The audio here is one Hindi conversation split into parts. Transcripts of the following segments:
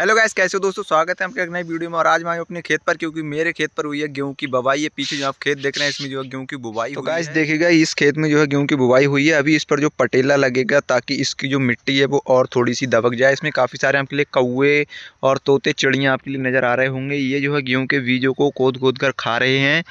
हेलो गाइस कैसे हो दोस्तों स्वागत है आपके एक नए वीडियो में और आज मैं अपने खेत पर क्योंकि मेरे खेत पर हुई है गेहूं की बुवाई है पीछे जो आप खेत देख रहे हैं इसमें जो है गेहूं की बुवाई तो गाइस देखिएगा इस खेत में जो है गेहूं की बुवाई हुई है अभी इस पर जो पटेला लगेगा ताकि इसकी जो मिट्टी है वो और थोड़ी सी दबक जाए इसमें काफ़ी सारे आपके लिए कौए और तोते चिड़ियाँ आपके लिए नज़र आ रहे होंगे ये जो है गेहूँ के बीजों को खोद खोद कर खा रहे हैं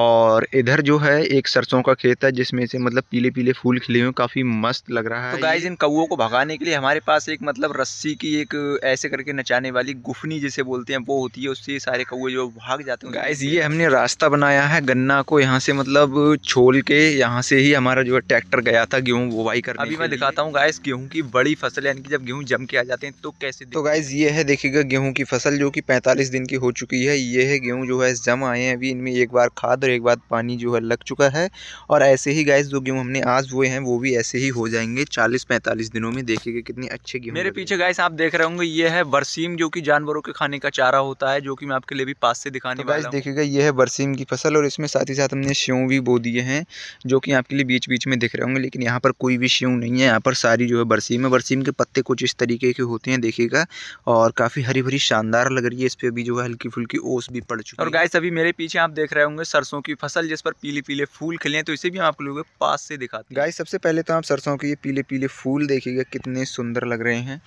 और इधर जो है एक सरसों का खेत है जिसमें से मतलब पीले पीले फूल खिले हुए काफ़ी मस्त लग रहा तो है तो गाइज इन कौओं को भगाने के लिए हमारे पास एक मतलब रस्सी की एक ऐसे करके बचाने वाली गुफनी जिसे बोलते हैं वो होती है उससे सारे कौए जो भाग जाते हैं गाइस ये हमने रास्ता बनाया है गन्ना को यहाँ से मतलब छोल के यहाँ से ही हमारा जो ट्रैक्टर गया था गेहूँ बुवाई कर अभी मैं दिखाता हूँ गायस गेहूँ की बड़ी फसल यानी कि जब गेहूँ जम के आ जाते हैं तो कैसे तो गायस ये है देखिएगा गेहूँ की फसल जो की पैंतालीस दिन की हो चुकी है ये है गेहूँ जो है जम आए हैं अभी इनमें एक बार खाद और एक बार पानी जो है लग चुका है और ऐसे ही गाइस जो गेहूँ हमने आज हुए हैं वो भी ऐसे ही हो जाएंगे चालीस पैंतालीस दिनों में देखेगा कितने अच्छे गेहूँ मेरे पीछे गाइस आप देख रहे होंगे ये है बरसी बरसीम जो कि जानवरों के खाने का चारा होता है जो कि मैं आपके लिए भी पास से दिखाने तो वाला देखिएगा ये है बरसीम की फसल और इसमें साथ ही साथ हमने सेव भी बो दिए हैं जो कि आपके लिए बीच बीच में दिख रहे होंगे लेकिन यहाँ पर कोई भी सेव नहीं है यहाँ पर सारी जो है बरसीम है बरसीम के पत्ते कुछ इस तरीके के होते हैं देखिएगा और काफ़ी हरी भरी शानदार लग रही है इस पर अभी जो है हल्की फुल्की ओस भी पड़ चुकी है और गाय सभी मेरे पीछे आप देख रहे होंगे सरसों की फसल जिस पर पीले पीले फूल खिले हैं तो इसे भी हम आप लोगों के पास से दिखाते हैं गाय सबसे पहले तो आप सरसों के ये पीले पीले फूल देखिएगा कितने सुंदर लग रहे हैं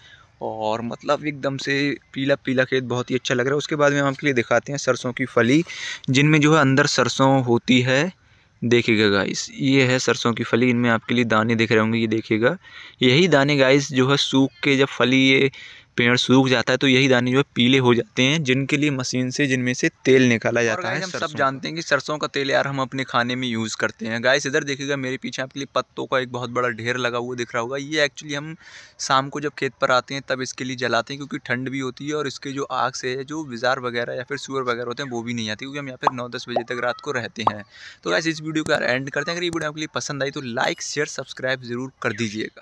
और मतलब एकदम से पीला पीला खेत बहुत ही अच्छा लग रहा है उसके बाद में हम आपके लिए दिखाते हैं सरसों की फली जिनमें जो है अंदर सरसों होती है देखिएगा गाइस ये है सरसों की फली इनमें आपके लिए दाने दिख रहे होंगे ये देखिएगा यही दाने गाइस जो है सूख के जब फली ये पेड़ सूख जाता है तो यही दाने जो है पीले हो जाते हैं जिनके लिए मशीन से जिनमें से तेल निकाला जाता है हम सब जानते हैं कि सरसों का तेल यार हम अपने खाने में यूज़ करते हैं गाइस इधर देखिएगा मेरे पीछे आपके लिए पत्तों का एक बहुत बड़ा ढेर लगा हुआ दिख रहा होगा ये एक्चुअली हम शाम को जब खेत पर आते हैं तब इसके लिए जलाते हैं क्योंकि ठंड भी होती है और इसके जो आग से है जो विजार वगैरह या फिर सुअर वगैरह होते हैं वो भी नहीं आती क्योंकि हम यहाँ पर नौ दस बजे तक रात को रहते हैं तो गाइस इस वीडियो का एंड करते हैं अगर ये वीडियो आपके लिए पसंद आई तो लाइक शेयर सब्सक्राइब ज़रूर कर दीजिएगा